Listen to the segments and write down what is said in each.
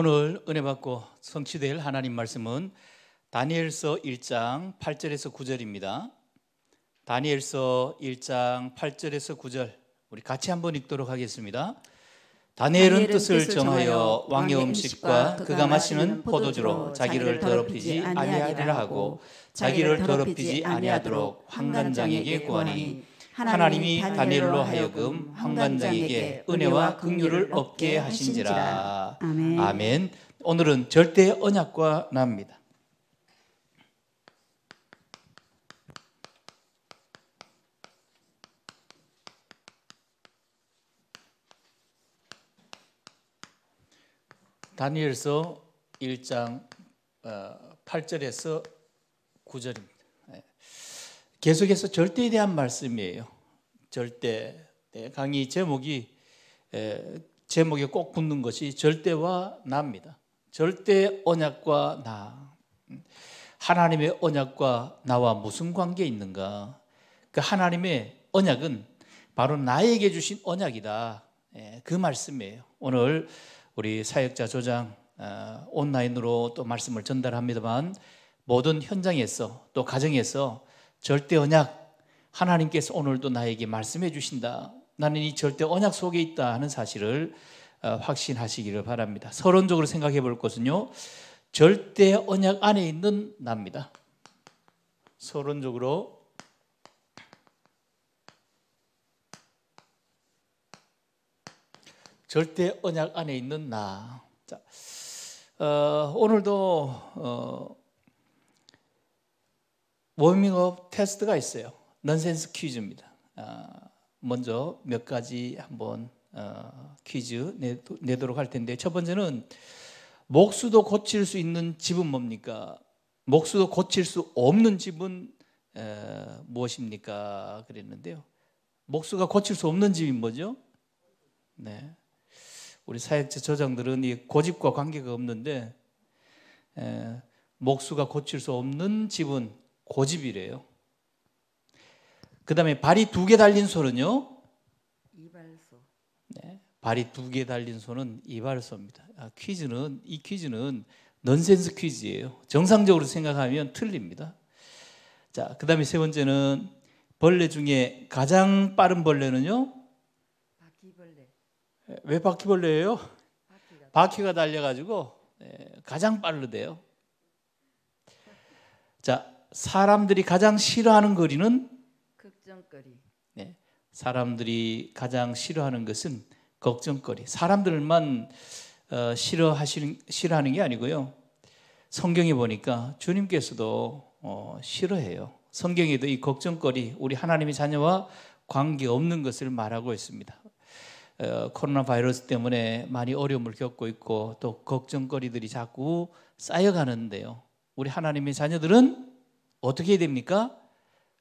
오늘 은혜 받고 성취될 하나님 말씀은 다니엘서 1장 8절에서 9절입니다. 다니엘서 1장 8절에서 9절 우리 같이 한번 읽도록 하겠습니다. 다니엘은, 뜻을, 정하여 왕의 음식과 그가 마시는 포도주로 자기를 더럽히지 아니하리라 하고 자기를 더럽히지 아니하도록 황간장에게 구하니 하나님이 다니엘로 하여금 환관장에게 은혜와 긍휼을 얻게 하신지라. 아멘. 아멘. 오늘은 절대 의 언약과 납니다. 다니엘서 1장 8절에서 어, 9절입니다. 예. 계속해서 절대에 대한 말씀이에요. 절대 네, 강의 제목이 에, 제목에 꼭 붙는 것이 절대와 나입니다. 절대 언약과 나. 하나님의 언약과 나와 무슨 관계 있는가? 그 하나님의 언약은 바로 나에게 주신 언약이다. 예, 그 말씀이에요. 오늘 우리 사역자 조장 어, 온라인으로 또 말씀을 전달합니다만 모든 현장에서 또 가정에서 절대 언약 하나님께서 오늘도 나에게 말씀해 주신다. 나는 이 절대 언약 속에 있다 하는 사실을 어, 확신하시기를 바랍니다. 서론적으로 생각해 볼 것은요. 절대 언약 안에 있는 나입니다. 서론적으로 절대 언약 안에 있는 나. 자, 어, 오늘도 어, 워밍업 테스트가 있어요. 넌센스 퀴즈입니다. 아, 먼저 몇 가지 한번 어, 퀴즈 내도록 할 텐데 첫 번째는 목수도 고칠 수 있는 집은 뭡니까? 목수도 고칠 수 없는 집은 무엇입니까? 그랬는데요. 목수가 고칠 수 없는 집이 뭐죠? 네. 우리 사회적 저장들은 이 고집과 관계가 없는데 목수가 고칠 수 없는 집은 고집이래요. 그다음에 발이 두 개 달린 소는요. 이발소. 네. 발이 두 개 달린 소는 이발소입니다. 아, 퀴즈는 이 퀴즈는 넌센스 퀴즈예요. 정상적으로 생각하면 틀립니다. 자, 그다음에 세 번째는 벌레 중에 가장 빠른 벌레는요? 바퀴벌레. 네, 왜 바퀴벌레예요? 바퀴가, 바퀴가 달려 가지고 네, 가장 빠르대요. 자, 사람들이 가장 싫어하는 거리는 걱정거리. 네. 사람들이 가장 싫어하는 것은 걱정거리. 사람들만 어, 싫어하시는 싫어하는 게 아니고요. 성경에 보니까 주님께서도 어, 싫어해요. 성경에도 이 걱정거리 우리 하나님의 자녀와 관계 없는 것을 말하고 있습니다. 어, 코로나 바이러스 때문에 많이 어려움을 겪고 있고 또 걱정거리들이 자꾸 쌓여가는데요. 우리 하나님의 자녀들은 어떻게 됩니까?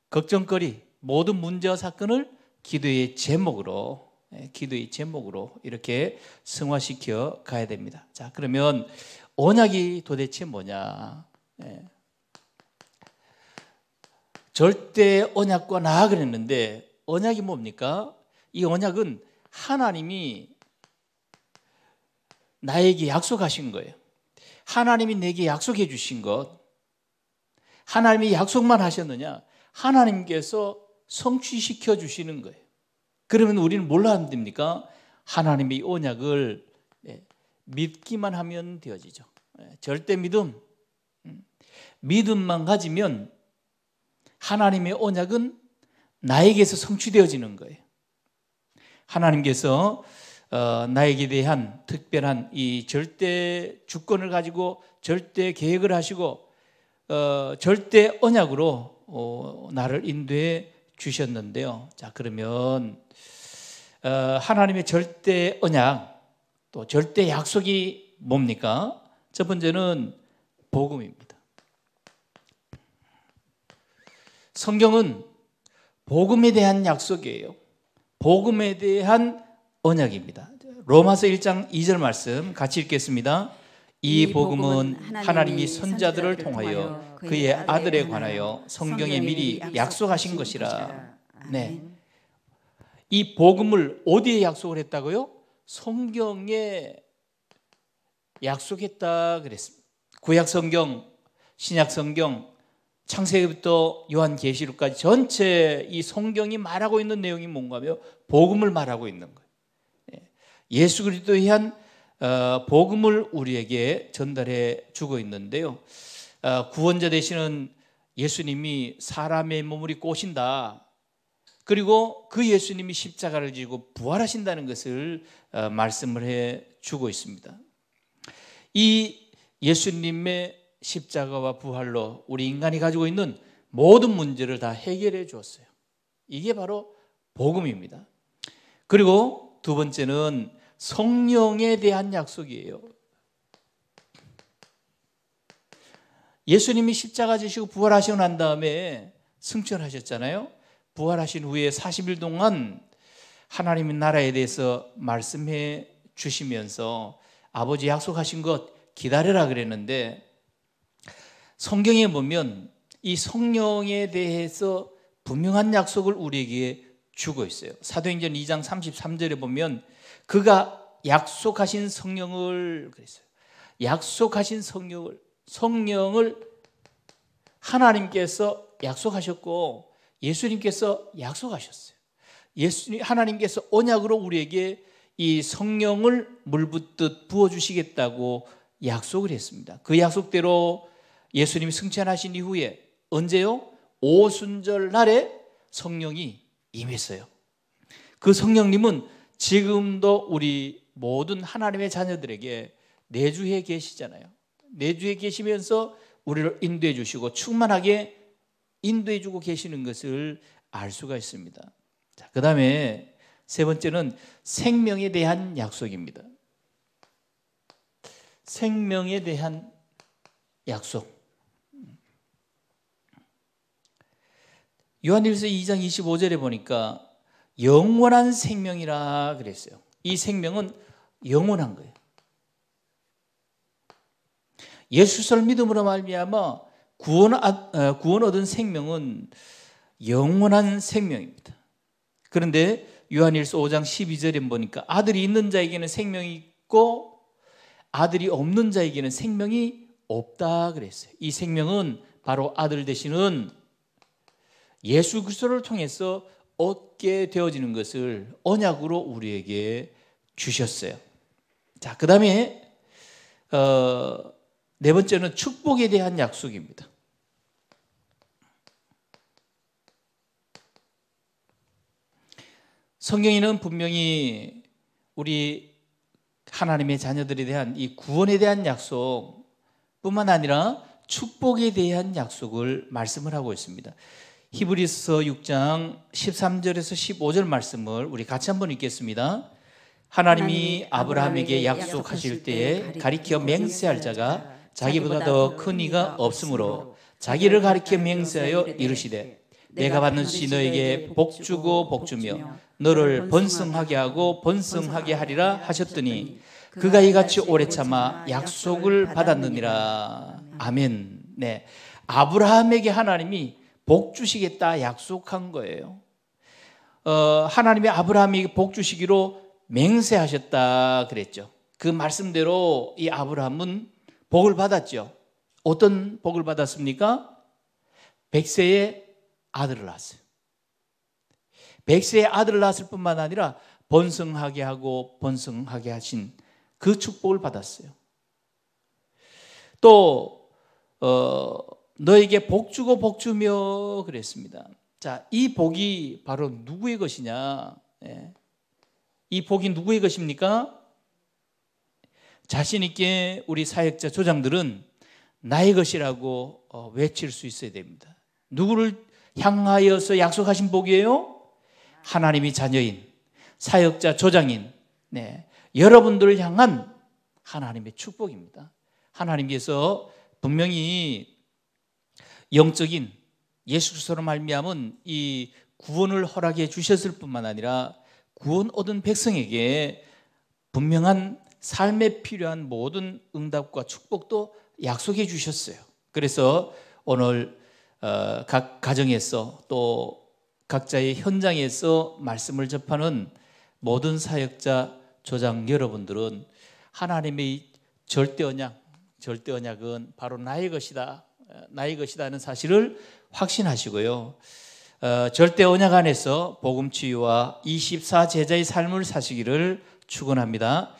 걱정거리 모든 문제와 사건을 기도의 제목으로 예, 기도의 제목으로 이렇게 승화시켜 가야 됩니다. 자, 그러면 언약이 도대체 뭐냐? 예. 절대 언약과 나 그랬는데 언약이 뭡니까? 이 언약은 하나님이 나에게 약속하신 거예요. 하나님이 내게 약속해 주신 것. 하나님이 약속만 하셨느냐? 하나님께서 성취시켜 주시는 거예요. 그러면 우리는 뭘라 하면 됩니까? 하나님의 언약을 예, 믿기만 하면 되어지죠. 예, 절대 믿음. 음. 믿음만 가지면 하나님의 언약은 나에게서 성취되어지는 거예요. 하나님께서 어, 나에게 대한 특별한 이 절대 주권을 가지고 절대 계획을 하시고 어, 절대 언약으로 어, 나를 인도해 주셨는데요. 자, 그러면 어, 하나님의 절대 언약 또 절대 약속이 뭡니까? 첫 번째는 복음입니다. 성경은 복음에 대한 약속이에요. 복음에 대한 언약입니다. 로마서 1장 2절 말씀 같이 읽겠습니다. 이 복음은 하나님이 선자들을 통하여 그의 아들에 관하여 성경에 미리 약속하신 것이라. 네. 이 복음을 어디에 약속을 했다고요? 성경에 약속했다 그랬습니다. 구약 성경, 신약 성경, 창세기부터 요한계시록까지 전체 이 성경이 말하고 있는 내용이 뭔가며 복음을 말하고 있는 거예요. 예. 예수 그리스도에 한 어, 복음을 우리에게 전달해 주고 있는데요. 어, 구원자 되시는 예수님이 사람의 몸을 입고 오신다. 그리고 그 예수님이 십자가를 지고 부활하신다는 것을 어, 말씀을 해 주고 있습니다. 이 예수님의 십자가와 부활로 우리 인간이 가지고 있는 모든 문제를 다 해결해 주었어요. 이게 바로 복음입니다. 그리고 두 번째는 성령에 대한 약속이에요. 예수님이 십자가 지시고 부활하시고 난 다음에 승천하셨잖아요. 부활하신 후에 40일 동안 하나님의 나라에 대해서 말씀해 주시면서 아버지 약속하신 것 기다려라 그랬는데 성경에 보면 이 성령에 대해서 분명한 약속을 우리에게 주고 있어요. 사도행전 2장 33절에 보면 그가 약속하신 성령을 그랬어요. 약속하신 성령을 성령을 하나님께서 약속하셨고 예수님께서 약속하셨어요. 예수님 하나님께서 언약으로 우리에게 이 성령을 물붓듯 부어 주시겠다고 약속을 했습니다. 그 약속대로 예수님이 승천하신 이후에 언제요? 오순절 날에 성령이 임했어요. 그 성령님은 지금도 우리 모든 하나님의 자녀들에게 내주해 계시잖아요. 내주에 계시면서 우리를 인도해 주시고 충만하게 인도해 주고 계시는 것을 알 수가 있습니다. 자, 그다음에 세 번째는 생명에 대한 약속입니다. 생명에 대한 약속. 요한일서 2장 25절에 보니까 영원한 생명이라 그랬어요. 이 생명은 영원한 거예요. 예수를 믿음으로 말미암아 구원, 아, 어, 구원 얻은 생명은 영원한 생명입니다. 그런데 요한일서 5장 12절에 보니까 아들이 있는 자에게는 생명이 있고 아들이 없는 자에게는 생명이 없다 그랬어요. 이 생명은 바로 아들 되시는 예수 그리스도를 통해서 얻게 되어지는 것을 언약으로 우리에게 주셨어요. 자, 그 다음에, 어, 네 번째는 축복에 대한 약속입니다. 성경에는 분명히 우리 하나님의 자녀들에 대한 이 구원에 대한 약속뿐만 아니라 축복에 대한 약속을 말씀을 하고 있습니다. 히브리서 6장 13절에서 15절 말씀을 우리 같이 한 번 읽겠습니다. 하나님이 아브라함에게 약속하실 때에 가리켜 맹세할 자가 자기보다 더 큰 이가 없으므로 자기를 가리켜 맹세하여 이르시되 내가 받는 시 너에게 복 주고 복 주며 너를 번성하게 하고 번성하게 하리라 하셨더니 그가 이같이 오래 참아 약속을 받았느니라 아멘. 네. 아브라함에게 하나님이 복 주시겠다 약속한 거예요. 어, 하나님이 아브라함이 복 주시기로 맹세하셨다 그랬죠. 그 말씀대로 이 아브라함은 복을 받았죠. 어떤 복을 받았습니까? 백세의 아들을 낳았어요. 백세의 아들을 낳았을 뿐만 아니라 번성하게 하고 번성하게 하신 그 축복을 받았어요. 또 어, 너에게 복 주고 복 주며 그랬습니다. 자, 이 복이 바로 누구의 것이냐? 예. 이 복이 누구의 것입니까? 자신 있게 우리 사역자 조장들은 나의 것이라고 어, 외칠 수 있어야 됩니다. 누구를 향하여서 약속하신 복이에요? 하나님이 자녀인 사역자 조장인 네. 여러분들을 향한 하나님의 축복입니다. 하나님께서 분명히 영적인 예수 그리스도로 말미암은 이 구원을 허락해 주셨을 뿐만 아니라 구원 얻은 백성에게 분명한 삶에 필요한 모든 응답과 축복도 약속해 주셨어요. 그래서 오늘 어, 각 가정에서 또 각자의 현장에서 말씀을 접하는 모든 사역자 조장 여러분들은 하나님의 절대 언약, 절대 언약은 바로 나의 것이다. 나의 것이라는 사실을 확신하시고요. 어, 절대 언약 안에서 복음 치유와 24 제자의 삶을 사시기를 축원합니다.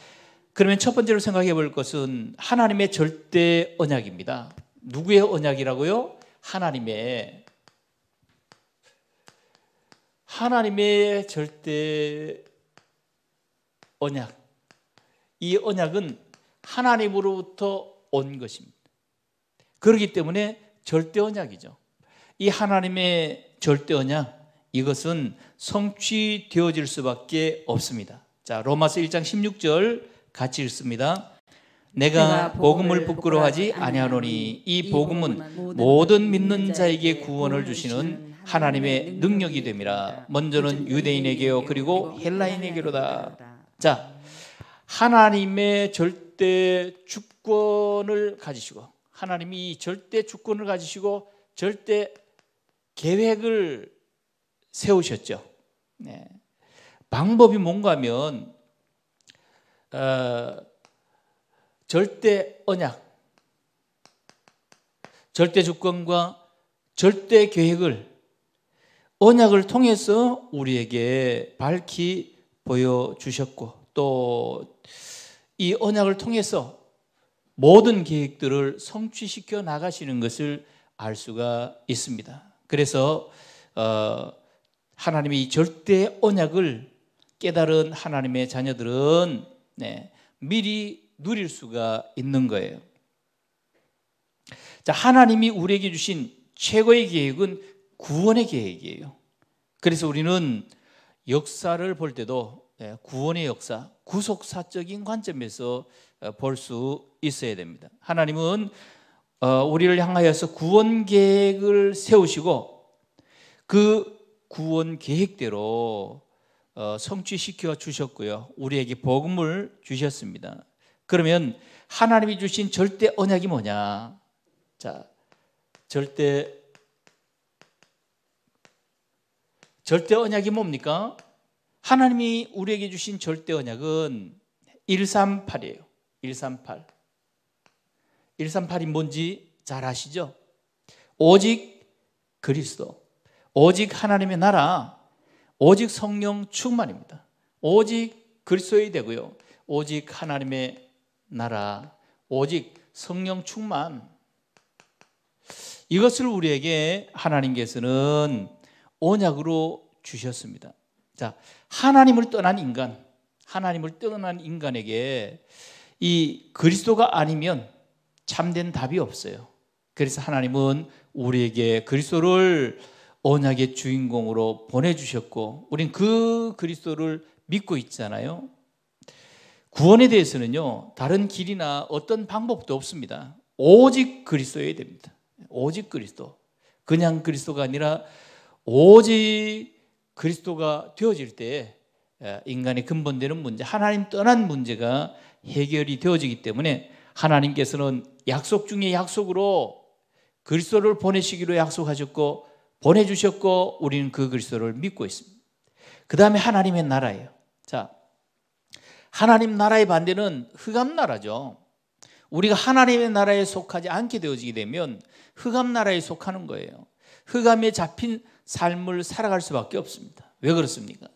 그러면 첫 번째로 생각해 볼 것은 하나님의 절대 언약입니다. 누구의 언약이라고요? 하나님의 하나님의 절대 언약. 이 언약은 하나님으로부터 온 것입니다. 그렇기 때문에 절대 언약이죠. 이 하나님의 절대 언약 이것은 성취되어질 수밖에 없습니다. 자, 로마서 1장 16절 같이 읽습니다. 내가 복음을 부끄러워하지 아니하노니 이 복음은 모든 믿는 자에게 구원을 주시는 하나님의 능력이 됨이라. 먼저는 유대인에게요 그리고 헬라인에게로다. 자, 하나님의 절대 주권을 가지시고 하나님이 절대 주권을 가지시고 절대 계획을 세우셨죠. 네. 방법이 뭔가 하면 어, 절대 언약, 절대 주권과 절대 계획을 언약을 통해서 우리에게 밝히 보여주셨고 또 이 언약을 통해서 모든 계획들을 성취시켜 나가시는 것을 알 수가 있습니다. 그래서 어, 하나님의 절대 언약을 깨달은 하나님의 자녀들은 네, 미리 누릴 수가 있는 거예요. 자, 하나님이 우리에게 주신 최고의 계획은 구원의 계획이에요. 그래서 우리는 역사를 볼 때도 예, 구원의 역사, 구속사적인 관점에서 어, 볼수 있어야 됩니다. 하나님은 어, 우리를 향하여서 구원 계획을 세우시고 그 구원 계획대로 어, 성취시켜 주셨고요. 우리에게 복음을 주셨습니다. 그러면 하나님이 주신 절대 언약이 뭐냐? 자, 절대 절대 언약이 뭡니까? 하나님이 우리에게 주신 절대 언약은 138이에요. 138. 138이 뭔지 잘 아시죠? 오직 그리스도, 오직 하나님의 나라, 오직 성령 충만입니다. 오직 그리스도의 되고요. 오직 하나님의 나라, 오직 성령 충만. 이것을 우리에게 하나님께서는 언약으로 주셨습니다. 자, 하나님을 떠난 인간, 하나님을 떠난 인간에게 이 그리스도가 아니면 참된 답이 없어요. 그래서 하나님은 우리에게 그리스도를 언약의 주인공으로 보내주셨고, 우린 그 그리스도를 믿고 있잖아요. 구원에 대해서는요, 다른 길이나 어떤 방법도 없습니다. 오직 그리스도여야 됩니다. 오직 그리스도. 그냥 그리스도가 아니라 오직 그리스도가 되어질 때 인간의 근본되는 문제, 하나님 떠난 문제가 해결이 되어지기 때문에 하나님께서는 약속 중에 약속으로 그리스도를 보내시기로 약속하셨고 보내주셨고 우리는 그 그리스도를 믿고 있습니다. 그 다음에 하나님의 나라예요. 자, 하나님 나라의 반대는 흑암 나라죠. 우리가 하나님의 나라에 속하지 않게 되어지게 되면 흑암 나라에 속하는 거예요. 흑암에 잡힌 삶을 살아갈 수밖에 없습니다. 왜 그렇습니까?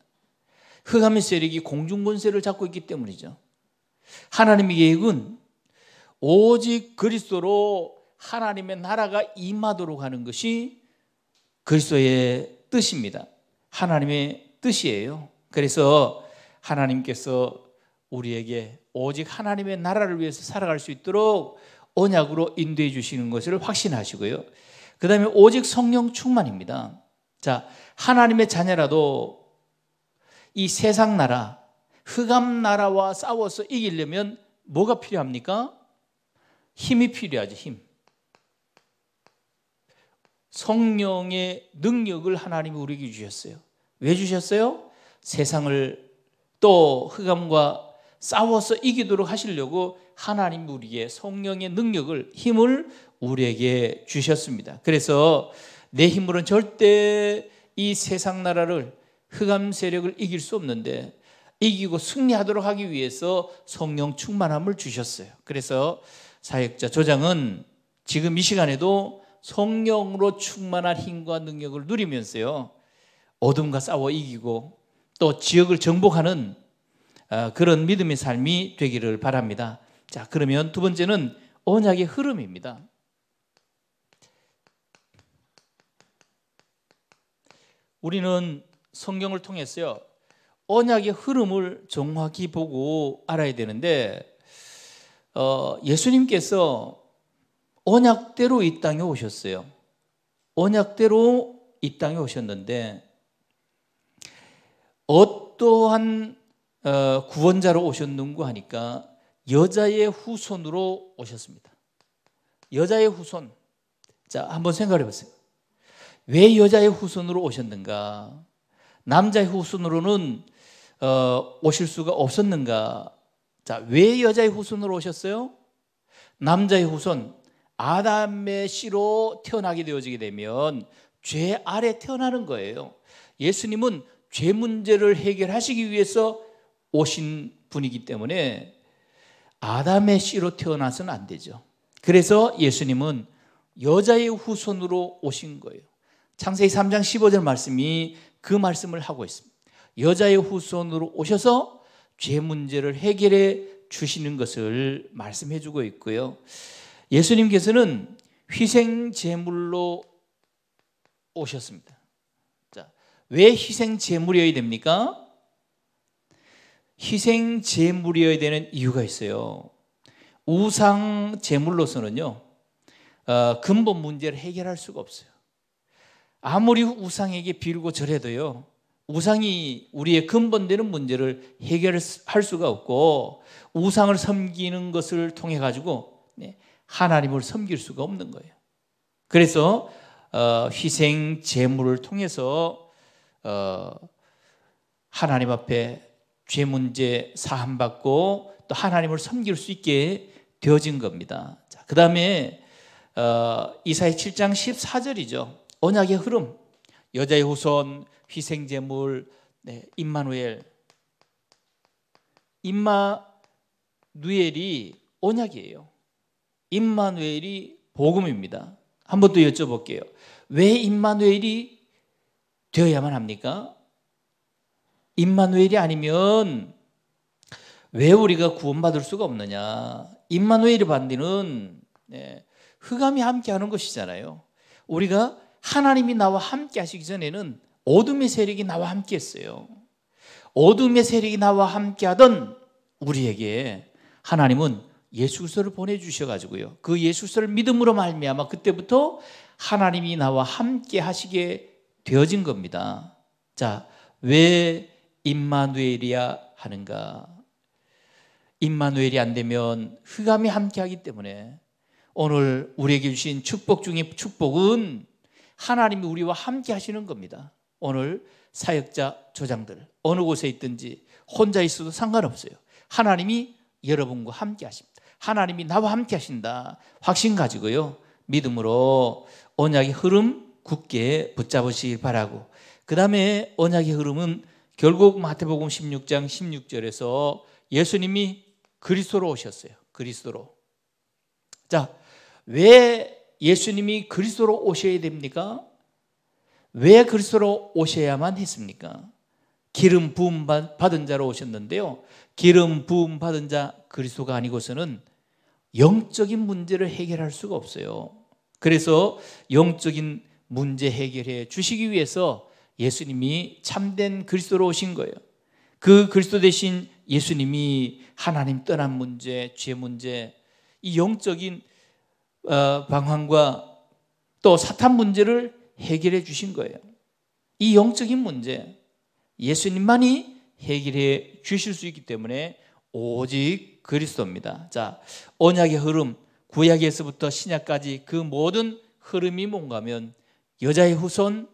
흑암의 세력이 공중 권세를 잡고 있기 때문이죠. 하나님의 계획은 오직 그리스도로 하나님의 나라가 임하도록 하는 것이 그리스도의 뜻입니다. 하나님의 뜻이에요. 그래서 하나님께서 우리에게 오직 하나님의 나라를 위해서 살아갈 수 있도록 언약으로 인도해 주시는 것을 확신하시고요. 그 다음에 오직 성령 충만입니다. 자, 하나님의 자녀라도 이 세상 나라, 흑암 나라와 싸워서 이기려면 뭐가 필요합니까? 힘이 필요하지 힘. 성령의 능력을 하나님이 우리에게 주셨어요. 왜 주셨어요? 세상을 또 흑암과 싸워서 이기도록 하시려고 하나님 우리의 성령의 능력을 힘을 우리에게 주셨습니다. 그래서 내 힘으로는 절대 이 세상 나라를 흑암 세력을 이길 수 없는데 이기고 승리하도록 하기 위해서 성령 충만함을 주셨어요. 그래서 사역자 조장은 지금 이 시간에도 성령으로 충만한 힘과 능력을 누리면서요. 어둠과 싸워 이기고 또 지역을 정복하는 아, 그런 믿음의 삶이 되기를 바랍니다. 자, 그러면 두 번째는 언약의 흐름입니다. 우리는 성경을 통해서요. 언약의 흐름을 정확히 보고 알아야 되는데 어, 예수님께서 언약대로 이 땅에 오셨어요. 언약대로 이 땅에 오셨는데 어떠한 어, 구원자로 오셨는고 하니까 여자의 후손으로 오셨습니다. 여자의 후손. 자, 한번 생각해 보세요. 왜 여자의 후손으로 오셨는가? 남자의 후손으로는 어, 오실 수가 없었는가? 자, 왜 여자의 후손으로 오셨어요? 남자의 후손 아담의 씨로 태어나게 되어지게 되면 죄 아래 태어나는 거예요. 예수님은 죄 문제를 해결하시기 위해서 오신 분이기 때문에 아담의 씨로 태어나서는 안 되죠. 그래서 예수님은 여자의 후손으로 오신 거예요. 창세기 3장 15절 말씀이 그 말씀을 하고 있습니다. 여자의 후손으로 오셔서 죄 문제를 해결해 주시는 것을 말씀해 주고 있고요. 예수님께서는 희생 제물로 오셨습니다. 자, 왜 희생 제물이어야 됩니까? 희생 제물이어야 되는 이유가 있어요. 우상 제물로서는요. 어, 근본 문제를 해결할 수가 없어요. 아무리 우상에게 빌고 절해도요. 우상이 우리의 근본되는 문제를 해결할 수가 없고 우상을 섬기는 것을 통해 가지고 네, 하나님을 섬길 수가 없는 거예요. 그래서 어, 희생 제물을 통해서 어, 하나님 앞에 죄 문제 사함 받고 또 하나님을 섬길 수 있게 되어진 겁니다. 그 다음에 어, 이사의 7장 14절이죠. 언약의 흐름, 여자의 후손, 희생 제물, 네, 임마누엘. 임마누엘이 언약이에요. 임마누엘이 복음입니다. 한 번 더 여쭤볼게요. 왜 임마누엘이 되어야만 합니까? 임마누엘이 아니면 왜 우리가 구원받을 수가 없느냐? 임마누엘이 반대는 네, 흑암이 함께하는 것이잖아요. 우리가 하나님이 나와 함께 하시기 전에는 어둠의 세력이 나와 함께 했어요. 어둠의 세력이 나와 함께 하던 우리에게 하나님은 예수 그를 보내 주셔 가지고요. 그 예수 그를 믿음으로 말미암아 그때부터 하나님이 나와 함께 하시게 되어진 겁니다. 자, 왜 임마누엘이야 하는가? 임마누엘이 안 되면 흑암이 함께 하기 때문에 오늘 우리에게 주신 축복 중에 축복은 하나님이 우리와 함께 하시는 겁니다. 오늘 사역자 조장들 어느 곳에 있든지 혼자 있어도 상관없어요. 하나님이 여러분과 함께 하십니다. 하나님이 나와 함께 하신다. 확신 가지고요. 믿음으로 언약의 흐름 굳게 붙잡으시길 바라고. 그다음에 언약의 흐름은 결국 마태복음 16장 16절에서 예수님이 그리스도로 오셨어요. 그리스도로. 자, 왜 예수님이 그리스도로 오셔야 됩니까? 왜 그리스도로 오셔야만 했습니까? 기름 부음 받은 자로 오셨는데요. 기름 부음 받은 자 그리스도가 아니고서는 영적인 문제를 해결할 수가 없어요. 그래서 영적인 문제 해결해 주시기 위해서 예수님이 참된 그리스도로 오신 거예요. 그 그리스도 대신 예수님이 하나님 떠난 문제, 죄 문제, 이 영적인 어, 방황과 또 사탄 문제를 해결해 주신 거예요. 이 영적인 문제 예수님만이 해결해 주실 수 있기 때문에 오직 그리스도입니다. 자, 언약의 흐름, 구약에서부터 신약까지 그 모든 흐름이 뭔가면 여자의 후손,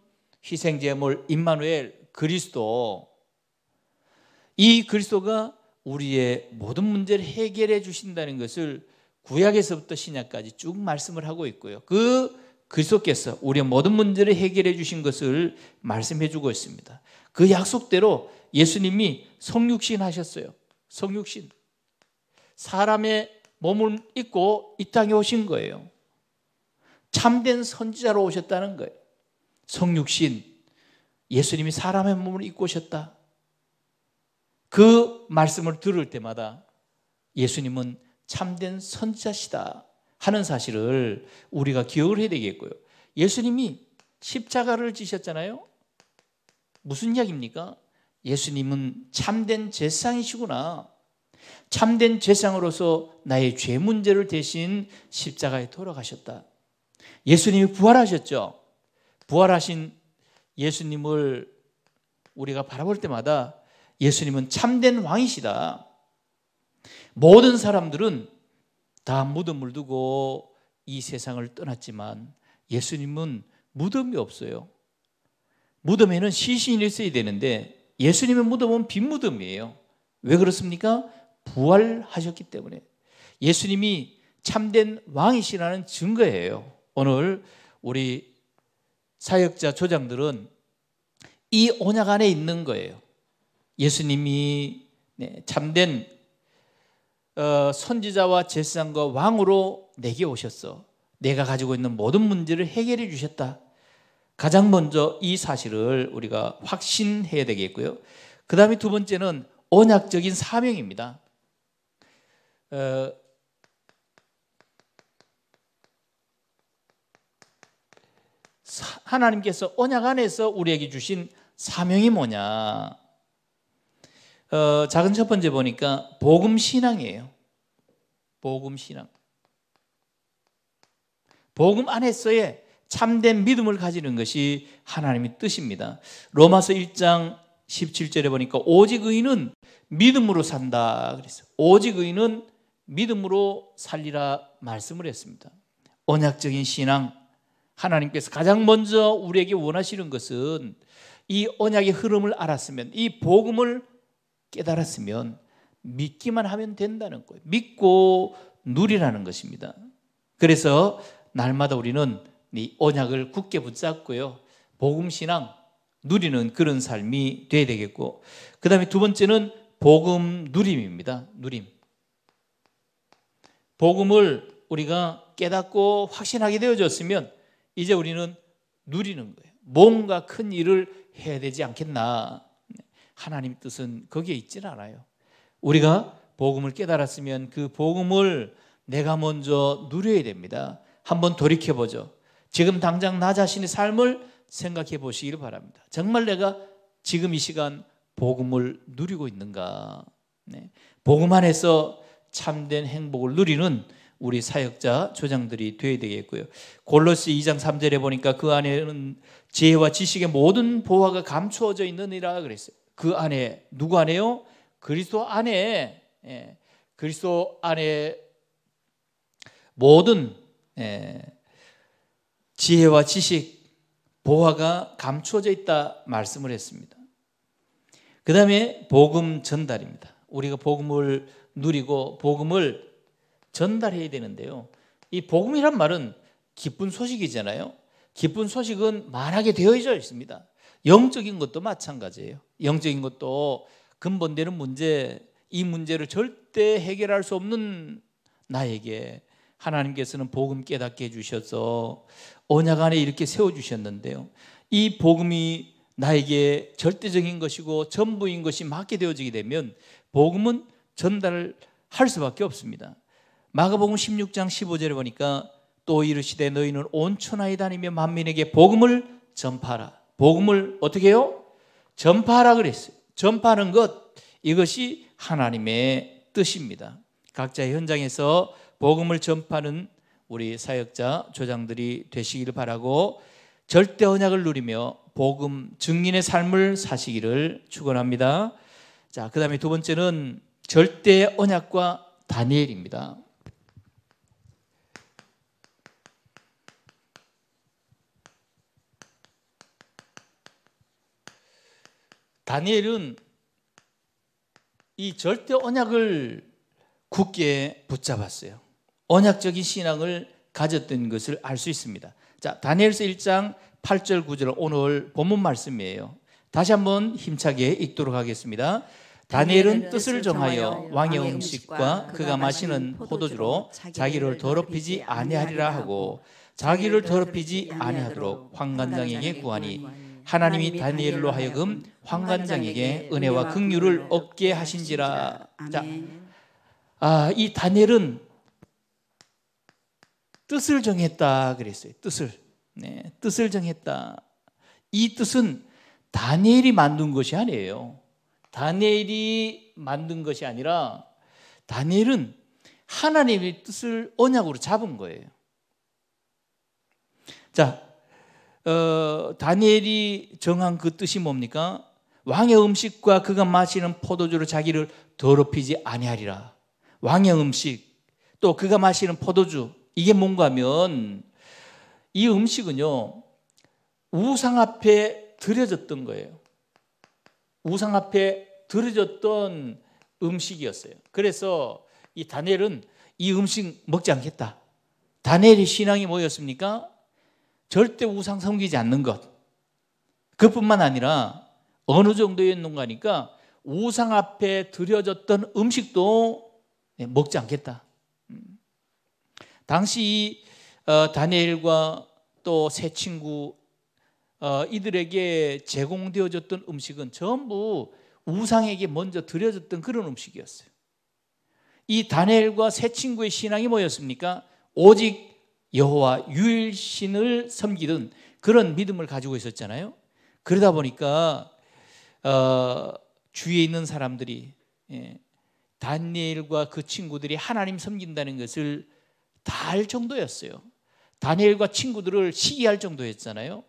희생 제물 임마누엘 그리스도 이 그리스도가 우리의 모든 문제를 해결해 주신다는 것을 구약에서부터 신약까지 쭉 말씀을 하고 있고요. 그 그리스도께서 우리의 모든 문제를 해결해 주신 것을 말씀해 주고 있습니다. 그 약속대로 예수님이 성육신 하셨어요. 성육신. 사람의 몸을 입고 이 땅에 오신 거예요. 참된 선지자로 오셨다는 거예요. 성육신. 예수님이 사람의 몸을 입고 오셨다. 그 말씀을 들을 때마다 예수님은 참된 선자시다 하는 사실을 우리가 기억을 해야 되겠고요. 예수님이 십자가를 지셨잖아요. 무슨 이야기입니까? 예수님은 참된 제상이시구나. 참된 제상으로서 나의 죄 문제를 대신 십자가에 돌아가셨다. 예수님이 부활하셨죠. 부활하신 예수님을 우리가 바라볼 때마다 예수님은 참된 왕이시다. 모든 사람들은 다 무덤을 두고 이 세상을 떠났지만 예수님은 무덤이 없어요. 무덤에는 시신이 있어야 되는데 예수님의 무덤은 빈무덤이에요. 왜 그렇습니까? 부활하셨기 때문에 예수님이 참된 왕이시라는 증거예요. 오늘 우리 사역자 조장들은 이 언약 안에 있는 거예요. 예수님이 네, 참된 어, 선지자와 제사장과 왕으로 내게 오셨어. 내가 가지고 있는 모든 문제를 해결해 주셨다. 가장 먼저 이 사실을 우리가 확신해야 되겠고요. 그 다음에 두 번째는 언약적인 사명입니다. 어, 하나님께서 언약 안에서 우리에게 주신 사명이 뭐냐? 어, 작은 첫 번째 보니까 복음 신앙이에요. 복음 신앙. 복음 안에서의 참된 믿음을 가지는 것이 하나님의 뜻입니다. 로마서 1장 17절에 보니까 오직 의인은 믿음으로 산다 그랬어 오직 의인은 믿음으로 살리라 말씀을 했습니다. 언약적인 신앙 하나님께서 가장 먼저 우리에게 원하시는 것은 이 언약의 흐름을 알았으면 이 복음을 깨달았으면 믿기만 하면 된다는 거예요. 믿고 누리라는 것입니다. 그래서 날마다 우리는 이 언약을 굳게 붙잡고요. 복음 신앙 누리는 그런 삶이 돼야 되겠고 그다음에 두 번째는 복음 누림입니다. 누림. 복음을 우리가 깨닫고 확신하게 되어졌으면 이제 우리는 누리는 거예요. 뭔가 큰 일을 해야 되지 않겠나. 하나님 뜻은 거기에 있질 않아요. 우리가 음. 복음을 깨달았으면 그 복음을 내가 먼저 누려야 됩니다. 한번 돌이켜 보죠. 지금 당장 나 자신의 삶을 생각해 보시길 바랍니다. 정말 내가 지금 이 시간 복음을 누리고 있는가? 네. 복음 안에서 참된 행복을 누리는 우리 사역자 조장들이 되어야 되겠고요. 골로스 2장 3절에 보니까 그 안에는 지혜와 지식의 모든 보화가 감추어져 있느니라 그랬어요. 그 안에 누구 안에요? 그리스도 안에 예, 그리스도 안에 모든 예, 지혜와 지식 보화가 감추어져 있다 말씀을 했습니다. 그 다음에 복음 전달입니다. 우리가 복음을 누리고 복음을 전달해야 되는데요. 이 복음이란 말은 기쁜 소식이잖아요. 기쁜 소식은 만하게 되어져 있습니다. 영적인 것도 마찬가지예요. 영적인 것도 근본되는 문제 이 문제를 절대 해결할 수 없는 나에게 하나님께서는 복음 깨닫게 해주셔서 언약 안에 이렇게 세워주셨는데요. 이 복음이 나에게 절대적인 것이고 전부인 것이 맞게 되어지게 되면 복음은 전달할 수밖에 없습니다. 마가복음 16장 15절에 보니까 또 이르시되 너희는 온 천하에 다니며 만민에게 복음을 전파하라. 복음을 어떻게 해요? 전파하라 그랬어요. 전파하는 것 이것이 하나님의 뜻입니다. 각자 현장에서 복음을 전파하는 우리 사역자 조장들이 되시기를 바라고 절대 언약을 누리며 복음 증인의 삶을 사시기를 축원합니다. 자, 그다음에 두 번째는 절대 언약과 다니엘입니다. 다니엘은 이 절대 언약을 굳게 붙잡았어요. 언약적인 신앙을 가졌던 것을 알 수 있습니다. 자, 다니엘서 1장 8절 9절 오늘 본문 말씀이에요. 다시 한번 힘차게 읽도록 하겠습니다. 다니엘은 뜻을 정하여 왕의 음식과 그가 마시는 포도주로 자기를 더럽히지 아니하리라 하고 자기를 더럽히지 아니하도록 황관장에게 구하니 하나님이 다니엘로 하여금 황관장에게 은혜와 긍휼을 얻게 하신지라. 자, 아, 이 다니엘은 뜻을 정했다 그랬어요. 뜻을. 네, 뜻을 정했다. 이 뜻은 다니엘이 만든 것이 아니에요. 다니엘이 만든 것이 아니라 다니엘은 하나님의 뜻을 언약으로 잡은 거예요. 자, 어, 다니엘이 정한 그 뜻이 뭡니까? 왕의 음식과 그가 마시는 포도주로 자기를 더럽히지 아니하리라. 왕의 음식 또 그가 마시는 포도주 이게 뭔가 하면 이 음식은요 우상 앞에 드려졌던 거예요. 우상 앞에 드려졌던 음식이었어요. 그래서 이 다니엘은 이 음식 먹지 않겠다. 다니엘의 신앙이 뭐였습니까? 절대 우상 섬기지 않는 것. 그뿐만 아니라 어느 정도였는가니까 우상 앞에 드려졌던 음식도 예, 먹지 않겠다. 음. 당시 어, 다니엘과 또세 친구 어, 이들에게 제공되어졌던 음식은 전부 우상에게 먼저 드려졌던 그런 음식이었어요. 이 다니엘과 세 친구의 신앙이 뭐였습니까? 오직 여호와 유일신을 섬기던 그런 믿음을 가지고 있었잖아요. 그러다 보니까 어, 주위에 있는 사람들이 예, 다니엘과 그 친구들이 하나님 섬긴다는 것을 다 알 정도였어요. 다니엘과 친구들을 시기할 정도였잖아요.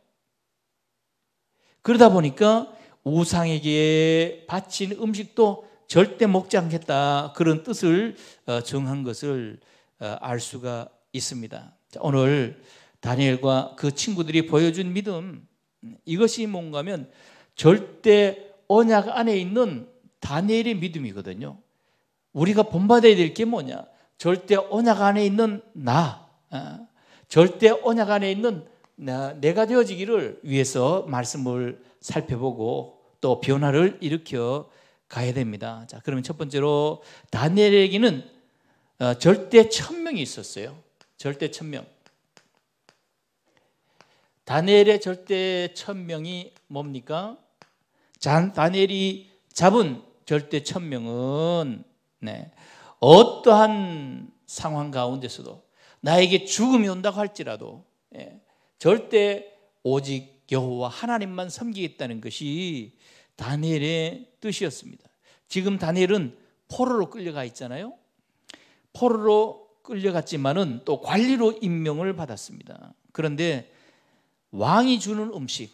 그러다 보니까 우상에게 바친 음식도 절대 먹지 않겠다 그런 뜻을 어, 정한 것을 어, 알 수가 있습니다. 오늘 다니엘과 그 친구들이 보여준 믿음 이것이 뭔가면 절대 언약 안에 있는 다니엘의 믿음이거든요. 우리가 본받아야 될 게 뭐냐? 절대 언약 안에 있는 나, 어? 절대 언약 안에 있는 나, 내가 되어지기를 위해서 말씀을 살펴보고 또 변화를 일으켜 가야 됩니다. 자, 그러면 첫 번째로 다니엘에게는 어, 절대 천명이 있었어요. 절대 천명. 다니엘의 절대 천명이 뭡니까? 잔 다니엘이 잡은 절대 천명은 네, 어떠한 상황 가운데서도 나에게 죽음이 온다고 할지라도 예, 절대 오직 여호와 하나님만 섬기겠다는 것이 다니엘의 뜻이었습니다. 지금 다니엘은 포로로 끌려가 있잖아요. 포로로 끌려갔지만은 또 관리로 임명을 받았습니다. 그런데 왕이 주는 음식,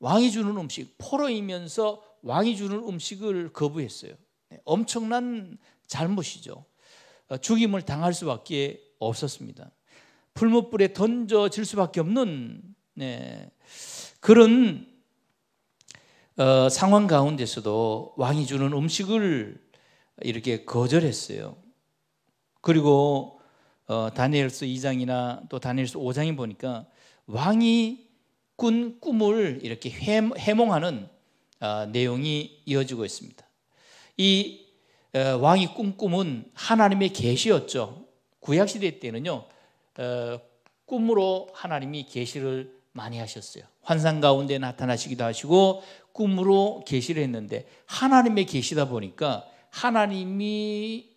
왕이 주는 음식, 포로이면서 왕이 주는 음식을 거부했어요. 네, 엄청난 잘못이죠. 어, 죽임을 당할 수밖에 없었습니다. 풀무불에 던져질 수밖에 없는 네, 그런 어, 상황 가운데서도 왕이 주는 음식을 이렇게 거절했어요. 그리고 어, 다니엘서 2장이나 또 다니엘서 5장에 보니까 왕이 꾼 꿈을 이렇게 해몽하는 어, 내용이 이어지고 있습니다. 이 어, 왕이 꿈 꿈은 하나님의 계시였죠. 구약 시대 때는요 어, 꿈으로 하나님이 계시를 많이 하셨어요. 환상 가운데 나타나시기도 하시고 꿈으로 계시를 했는데 하나님의 계시다 보니까 하나님이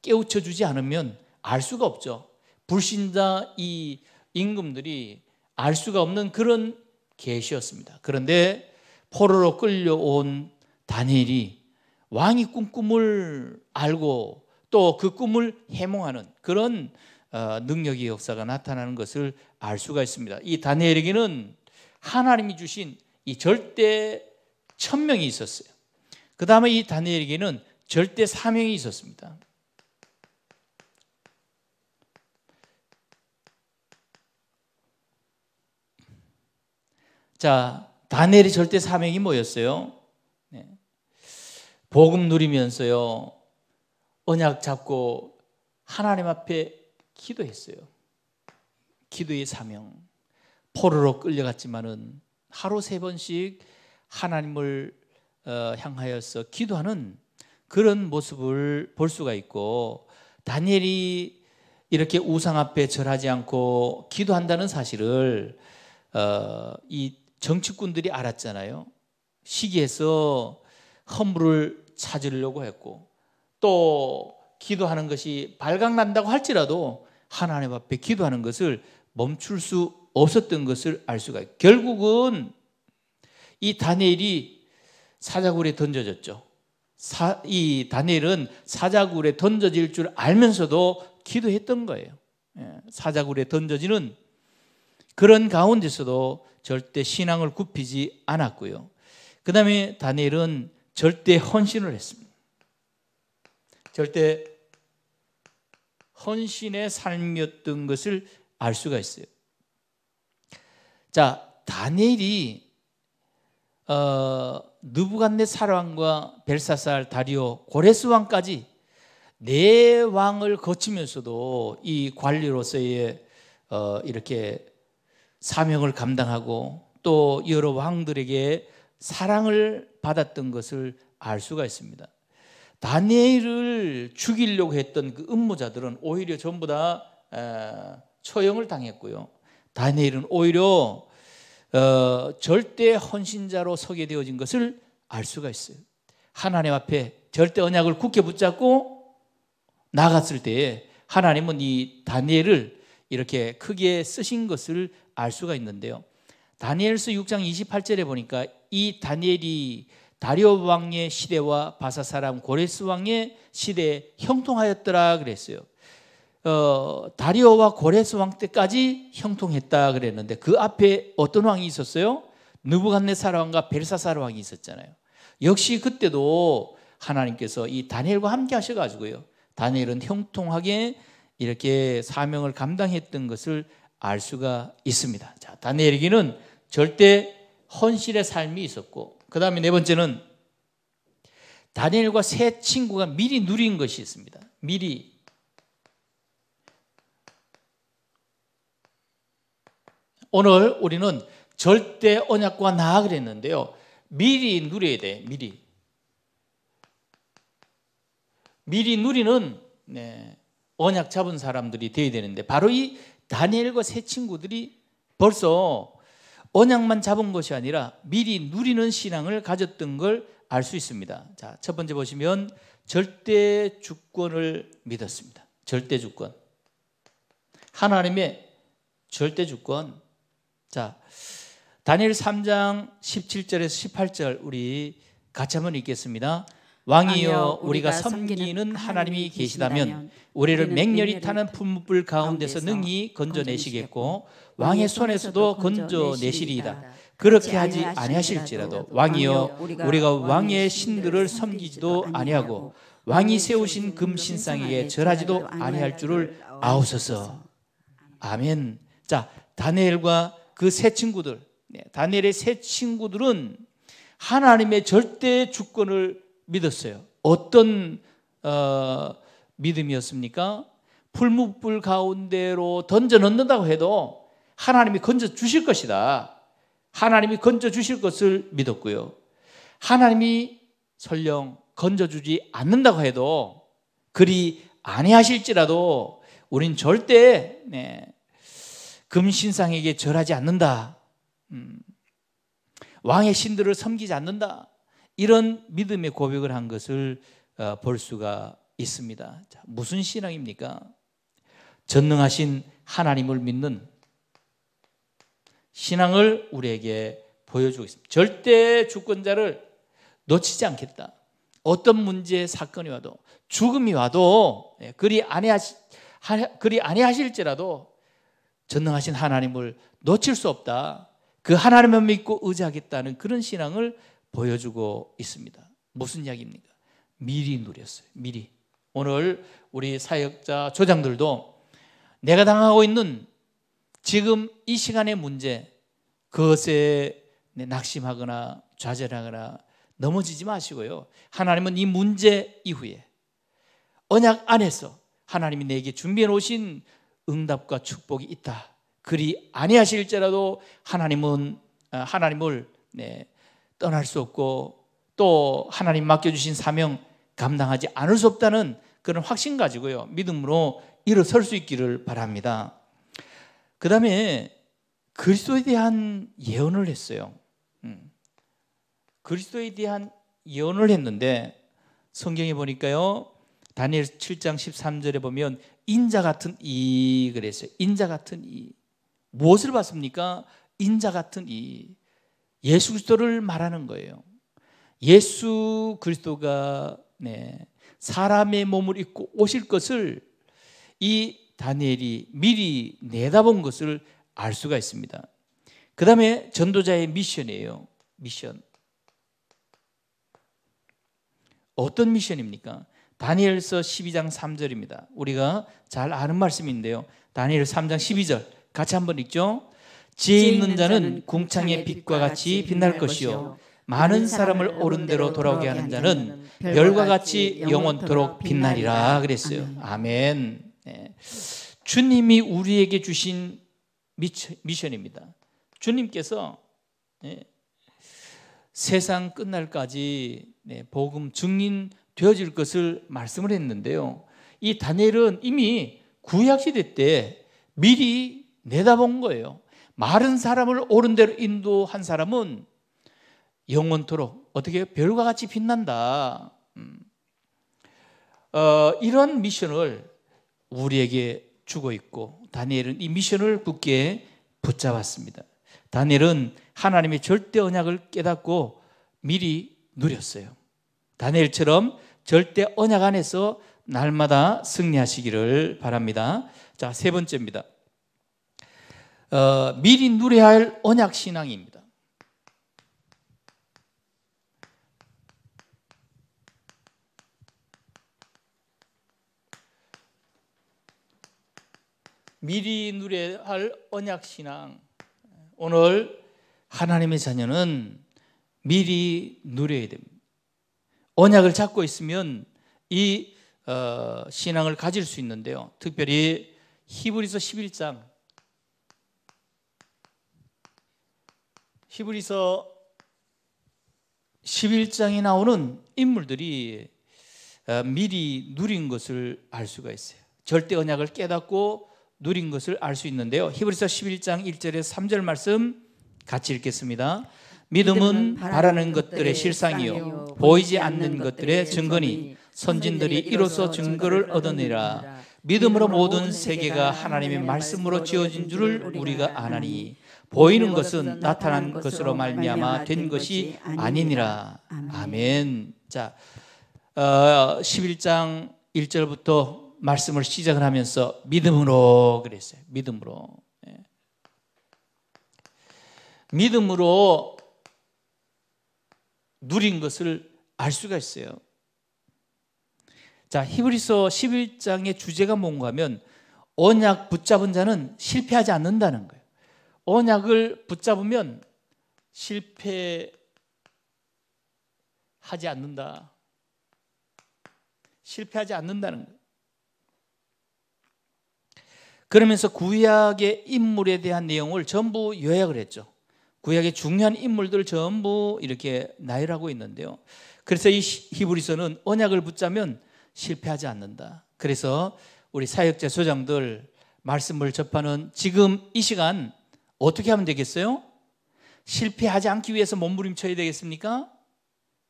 깨우쳐 주지 않으면 알 수가 없죠. 불신자 이 임금들이 알 수가 없는 그런 계시였습니다. 그런데 포로로 끌려온 다니엘이 왕이 꾼 꿈을 알고 또 그 꿈을 해몽하는 그런 어, 능력의 역사가 나타나는 것을 알 수가 있습니다. 이 다니엘에게는 하나님이 주신 이 절대 천명이 있었어요. 그 다음에 이 다니엘에게는 절대 사명이 있었습니다. 자, 다니엘이 절대 사명이 뭐였어요? 네. 복음 누리면서요. 언약 잡고 하나님 앞에 기도했어요. 기도의 사명. 포로로 끌려갔지만은 하루 세 번씩 하나님을 어, 향하여서 기도하는 그런 모습을 볼 수가 있고 다니엘이 이렇게 우상 앞에 절하지 않고 기도한다는 사실을 어, 이 정치꾼들이 알았잖아요. 시기에서 허물을 찾으려고 했고 또 기도하는 것이 발각난다고 할지라도 하나님 앞에 기도하는 것을 멈출 수 없었던 것을 알 수가 있어요. 결국은 이 다니엘이 사자굴에 던져졌죠. 사, 이 다니엘은 사자굴에 던져질 줄 알면서도 기도했던 거예요. 예, 사자굴에 던져지는 그런 가운데서도 절대 신앙을 굽히지 않았고요. 그 다음에 다니엘은 절대 헌신을 했습니다. 절대 헌신의 삶이었던 것을 알 수가 있어요. 자, 다니엘이 어, 누부간네 사랑과 벨사살, 다리오, 고레스 왕까지 네 왕을 거치면서도 이 관리로서의 어, 이렇게 사명을 감당하고 또 여러 왕들에게 사랑을 받았던 것을 알 수가 있습니다. 다니엘을 죽이려고 했던 그 음모자들은 오히려 전부 다 처형을 당했고요. 다니엘은 오히려 어, 절대 헌신자로 서게 되어진 것을 알 수가 있어요. 하나님 앞에 절대 언약을 굳게 붙잡고 나갔을 때에 하나님은 이 다니엘을 이렇게 크게 쓰신 것을 알 수가 있는데요. 다니엘서 6장 28절에 보니까 이 다니엘이 다리오 왕의 시대와 바사 사람 고레스 왕의 시대에 형통하였더라 그랬어요. 어, 다리오와 고레스 왕 때까지 형통했다 그랬는데 그 앞에 어떤 왕이 있었어요? 느부갓네살 왕과 벨사살 왕이 있었잖아요. 역시 그때도 하나님께서 이 다니엘과 함께 하셔 가지고요. 다니엘은 형통하게 이렇게 사명을 감당했던 것을 알 수가 있습니다. 자, 다니엘에게는 절대 헌신의 삶이 있었고, 그 다음에 네 번째는 다니엘과 세 친구가 미리 누린 것이 있습니다. 미리. 오늘 우리는 절대 언약과 나 그랬는데요. 미리 누려야 돼, 미리. 미리 누리는, 네. 언약 잡은 사람들이 되어야 되는데 바로 이 다니엘과 세 친구들이 벌써 언약만 잡은 것이 아니라 미리 누리는 신앙을 가졌던 걸 알 수 있습니다. 자, 첫 번째 보시면 절대 주권을 믿었습니다. 절대 주권. 하나님의 절대 주권. 자, 다니엘 3장 17절에서 18절 우리 같이 한번 읽겠습니다. 왕이여 우리가 섬기는 하나님이 계시다면 우리를 맹렬히 타는 품불 가운데서 능히 건져내시겠고 왕의 손에서도 건져내시리이다. 그렇게 하지 아니하실지라도 왕이여 우리가 왕의 신들을 섬기지도 아니하고 왕이 세우신 금 신상에게 절하지도 아니할 줄을 아우소서. 아멘. 자 다니엘과 그 세 친구들 네, 다니엘의 세 친구들은 하나님의 절대 주권을 믿었어요. 어떤 어, 믿음이었습니까? 풀무불 가운데로 던져 넣는다고 해도 하나님이 건져 주실 것이다. 하나님이 건져 주실 것을 믿었고요. 하나님이 설령 건져 주지 않는다고 해도 그리 아니하실지라도 우린 절대 네, 금신상에게 절하지 않는다. 음, 왕의 신들을 섬기지 않는다. 이런 믿음의 고백을 한 것을 어, 볼 수가 있습니다. 자, 무슨 신앙입니까? 전능하신 하나님을 믿는 신앙을 우리에게 보여주고 있습니다. 절대 주권자를 놓치지 않겠다. 어떤 문제 사건이 와도 죽음이 와도 예, 그리 아니하시 그리 아니하실지라도 전능하신 하나님을 놓칠 수 없다. 그 하나님을 믿고 의지하겠다는 그런 신앙을 보여주고 있습니다. 무슨 이야기입니까? 미리 누렸어요. 미리. 오늘 우리 사역자 조장들도 내가 당하고 있는 지금 이 시간의 문제, 그것에 낙심하거나 좌절하거나 넘어지지 마시고요. 하나님은 이 문제 이후에 언약 안에서 하나님이 내게 준비해 놓으신 응답과 축복이 있다. 그리 아니하실지라도 하나님은 아, 하나님을 네, 떠날 수 없고 또 하나님 맡겨주신 사명 감당하지 않을 수 없다는 그런 확신 가지고요. 믿음으로 일어설 수 있기를 바랍니다. 그 다음에 그리스도에 대한 예언을 했어요. 음. 그리스도에 대한 예언을 했는데 성경에 보니까요. 다니엘 7장 13절에 보면 인자 같은 이 그랬어요. 인자 같은 이. 무엇을 봤습니까? 인자 같은 이. 예수 그리스도를 말하는 거예요. 예수 그리스도가 네, 사람의 몸을 입고 오실 것을 이 다니엘이 미리 내다본 것을 알 수가 있습니다. 그 다음에 전도자의 미션이에요. 미션. 어떤 미션입니까? 다니엘서 12장 3절입니다. 우리가 잘 아는 말씀인데요. 다니엘 3장 12절 같이 한번 읽죠. 지혜 있는 자는 궁창의 빛과 같이 빛날 것이요 많은 사람을 옳은 대로 돌아오게 하는 자는 별과 같이 영원토록 빛나리라 그랬어요. 아멘. 네. 주님이 우리에게 주신 미션입니다. 주님께서 네. 세상 끝날까지 네. 복음 증인 되어질 것을 말씀을 했는데요. 이 다니엘은 이미 구약 시대 때 미리 내다본 거예요. 마른 사람을 옳은 대로 인도한 사람은 영원토록 어떻게 별과 같이 빛난다. 음. 어, 이런 미션을 우리에게 주고 있고 다니엘은 이 미션을 굳게 붙잡았습니다. 다니엘은 하나님의 절대 언약을 깨닫고 미리 누렸어요. 다니엘처럼 절대 언약 안에서 날마다 승리하시기를 바랍니다. 자, 세 번째입니다. 어, 미리 누려야 할 언약 신앙입니다. 미리 누려야 할 언약 신앙. 오늘 하나님의 자녀는 미리 누려야 됩니다. 언약을 잡고 있으면 이 어, 신앙을 가질 수 있는데요. 특별히 히브리서 11장 히브리서 11장에 나오는 인물들이 어, 미리 누린 것을 알 수가 있어요. 절대 언약을 깨닫고 누린 것을 알 수 있는데요. 히브리서 11장 1절에 3절 말씀 같이 읽겠습니다. 믿음은 바라는 것들의 실상이요 보이지 않는 것들의 증거니 선진들이 이로써 증거를 얻어내라. 믿음으로 모든 세계가 하나님의 말씀으로 지어진 줄을 우리가 아나니 보이는 것은 나타난 것으로 말미암아 된 것이 아니니라. 아멘. 자, 어, 11장 1절부터 말씀을 시작을 하면서 믿음으로 그랬어요. 믿음으로. 예. 믿음으로 누린 것을 알 수가 있어요. 자, 히브리서 11장의 주제가 뭔가 하면 언약 붙잡은 자는 실패하지 않는다는 거예요. 언약을 붙잡으면 실패하지 않는다. 실패하지 않는다는 거예요. 그러면서 구약의 인물에 대한 내용을 전부 요약을 했죠. 구약의 중요한 인물들을 전부 이렇게 나열하고 있는데요. 그래서 이 히브리서는 언약을 붙자면 실패하지 않는다. 그래서 우리 사역자 소장들 말씀을 접하는 지금 이 시간 어떻게 하면 되겠어요? 실패하지 않기 위해서 몸부림쳐야 되겠습니까?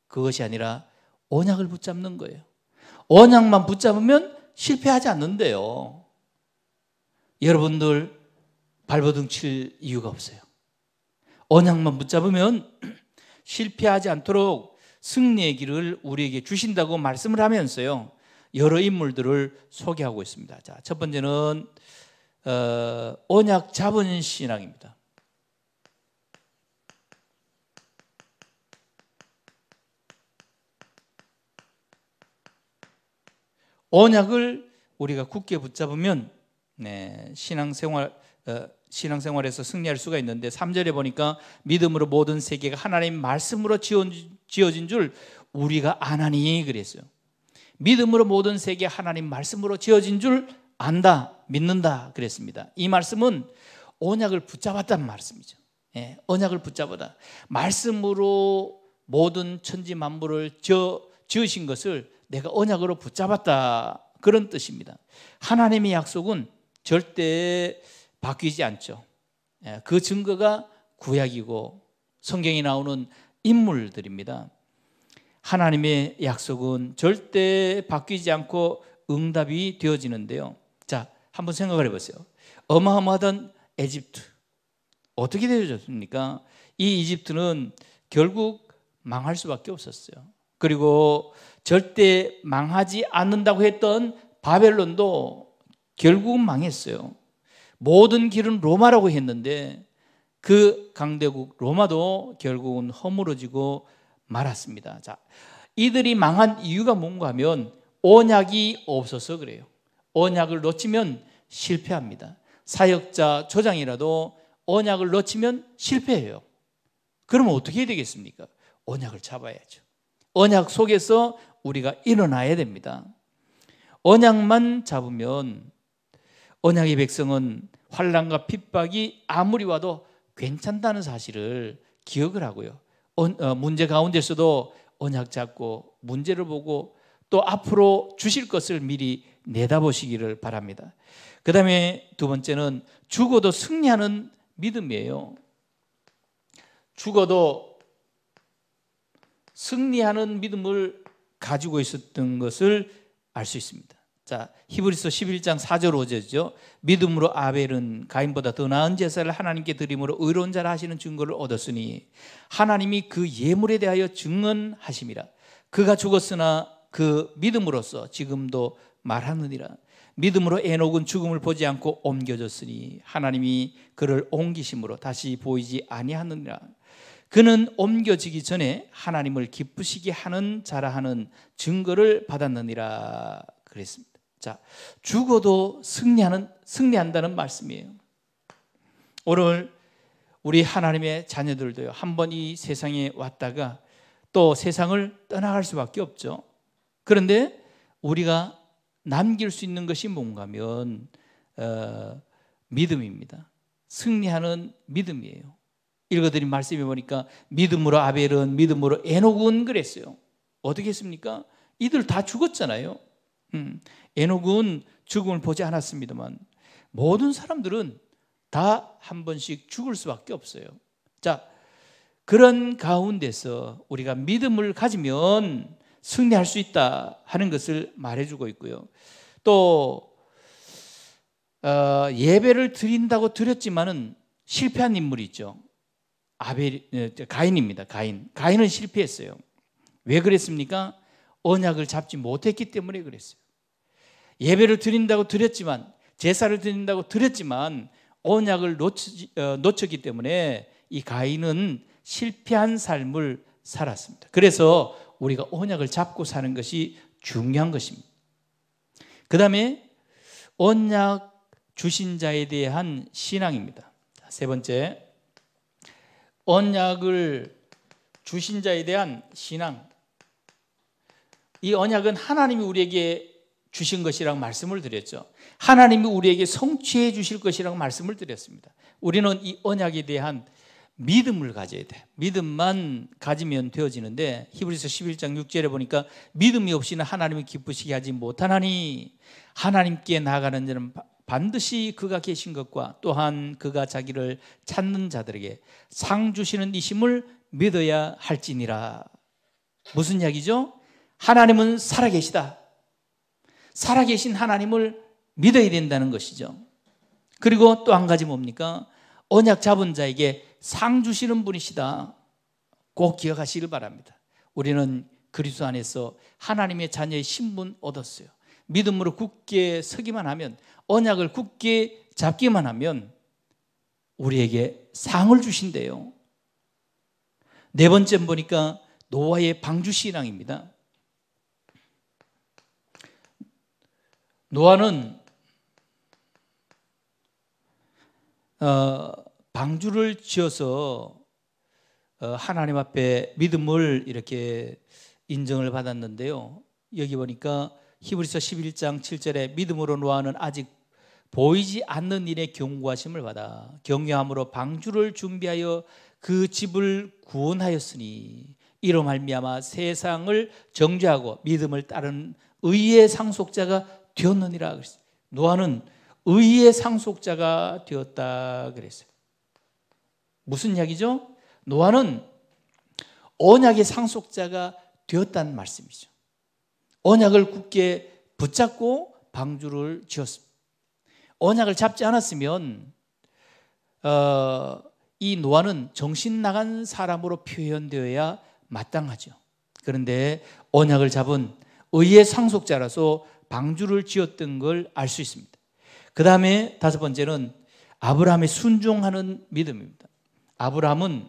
그것이 아니라 언약을 붙잡는 거예요. 언약만 붙잡으면 실패하지 않는데요. 여러분들 발버둥 칠 이유가 없어요. 언약만 붙잡으면 실패하지 않도록 승리의 길을 우리에게 주신다고 말씀을 하면서요. 여러 인물들을 소개하고 있습니다. 자, 첫 번째는 어, 언약 잡은 신앙입니다. 언약을 우리가 굳게 붙잡으면 네, 신앙생활 어, 신앙생활에서 승리할 수가 있는데 3절에 보니까 믿음으로 모든 세계가 하나님 말씀으로 지어진 줄 우리가 아나니 그랬어요. 믿음으로 모든 세계 하나님 말씀으로 지어진 줄 안다. 믿는다 그랬습니다. 이 말씀은 언약을 붙잡았단 말씀이죠. 예, 언약을 붙잡아다. 말씀으로 모든 천지 만물을 저, 지으신 것을 내가 언약으로 붙잡았다. 그런 뜻입니다. 하나님의 약속은 절대 바뀌지 않죠. 예, 그 증거가 구약이고 성경에 나오는 인물들입니다. 하나님의 약속은 절대 바뀌지 않고 응답이 되어지는데요. 한번 생각을 해보세요. 어마어마하던 에집트 어떻게 되어졌습니까? 이 이집트는 결국 망할 수밖에 없었어요. 그리고 절대 망하지 않는다고 했던 바벨론도 결국은 망했어요. 모든 길은 로마라고 했는데 그 강대국 로마도 결국은 허물어지고 말았습니다. 자, 이들이 망한 이유가 뭔가 하면 언약이 없어서 그래요. 언약을 놓치면 실패합니다. 사역자 조장이라도 언약을 놓치면 실패해요. 그러면 어떻게 해야 되겠습니까? 언약을 잡아야죠. 언약 속에서 우리가 일어나야 됩니다. 언약만 잡으면 언약의 백성은 환란과 핍박이 아무리 와도 괜찮다는 사실을 기억을 하고요. 어, 문제 가운데서도 언약 잡고 문제를 보고 또 앞으로 주실 것을 미리 내다보시기를 바랍니다. 그 다음에 두 번째는 죽어도 승리하는 믿음이에요. 죽어도 승리하는 믿음을 가지고 있었던 것을 알 수 있습니다. 자, 히브리서 11장 4절 5절이죠. 믿음으로 아벨은 가인보다 더 나은 제사를 하나님께 드림으로 의로운 자라 하시는 증거를 얻었으니 하나님이 그 예물에 대하여 증언하심이라. 그가 죽었으나 그 믿음으로써 지금도 말하느니라. 믿음으로 에녹은 죽음을 보지 않고 옮겨졌으니 하나님이 그를 옮기심으로 다시 보이지 아니하느니라. 그는 옮겨지기 전에 하나님을 기쁘시게 하는 자라 하는 증거를 받았느니라 그랬습니다. 자, 죽어도 승리하는 승리한다는 말씀이에요. 오늘 우리 하나님의 자녀들도요. 한 번 이 세상에 왔다가 또 세상을 떠나갈 수밖에 없죠. 그런데 우리가 남길 수 있는 것이 뭔가면 어, 믿음입니다. 승리하는 믿음이에요. 읽어드린 말씀에 보니까 믿음으로 아벨은 믿음으로 에녹은 그랬어요. 어떻게 했습니까? 이들 다 죽었잖아요. 음, 에녹은 죽음을 보지 않았습니다만 모든 사람들은 다 한 번씩 죽을 수밖에 없어요. 자, 그런 가운데서 우리가 믿음을 가지면 승리할 수 있다 하는 것을 말해주고 있고요. 또 어, 예배를 드린다고 드렸지만은 실패한 인물이 있죠. 아벨 가인입니다. 가인. 가인은 실패했어요. 왜 그랬습니까? 언약을 잡지 못했기 때문에 그랬어요. 예배를 드린다고 드렸지만 제사를 드린다고 드렸지만 언약을 놓치, 어, 놓쳤기 때문에 이 가인은 실패한 삶을 살았습니다. 그래서 우리가 언약을 잡고 사는 것이 중요한 것입니다. 그 다음에 언약 주신 자에 대한 신앙입니다. 세 번째, 언약을 주신 자에 대한 신앙. 이 언약은 하나님이 우리에게 주신 것이라고 말씀을 드렸죠. 하나님이 우리에게 성취해 주실 것이라고 말씀을 드렸습니다. 우리는 이 언약에 대한 믿음을 가져야 돼. 믿음만 가지면 되어지는데 히브리서 11장 6절에 보니까 믿음이 없이는 하나님을 기쁘시게 하지 못하나니 하나님께 나아가는 자는 반드시 그가 계신 것과 또한 그가 자기를 찾는 자들에게 상 주시는 이심을 믿어야 할지니라. 무슨 이야기죠? 하나님은 살아계시다. 살아계신 하나님을 믿어야 된다는 것이죠. 그리고 또 한 가지 뭡니까? 언약 잡은 자에게 상 주시는 분이시다. 꼭 기억하시길 바랍니다. 우리는 그리스도 안에서 하나님의 자녀의 신분 얻었어요. 믿음으로 굳게 서기만 하면 언약을 굳게 잡기만 하면 우리에게 상을 주신대요. 네 번째 보니까 노아의 방주 신앙입니다. 노아는 어, 방주를 지어서 어, 하나님 앞에 믿음을 이렇게 인정을 받았는데요. 여기 보니까 히브리서 11장 7절에 믿음으로 노아는 아직 보이지 않는 일에 경고하심을 받아 경외함으로 방주를 준비하여 그 집을 구원하였으니 이로 말미암아 세상을 정죄하고 믿음을 따른 의의 상속자가 되었느니라 그랬어요. 노아는 의의 상속자가 되었다 그랬어요. 무슨 이야기죠? 노아는 언약의 상속자가 되었다는 말씀이죠. 언약을 굳게 붙잡고 방주를 지었습니다. 언약을 잡지 않았으면 어, 이 노아는 정신 나간 사람으로 표현되어야 마땅하죠. 그런데 언약을 잡은 의의 상속자라서 방주를 지었던 걸 알 수 있습니다. 그 다음에 다섯 번째는 아브라함의 순종하는 믿음입니다. 아브라함은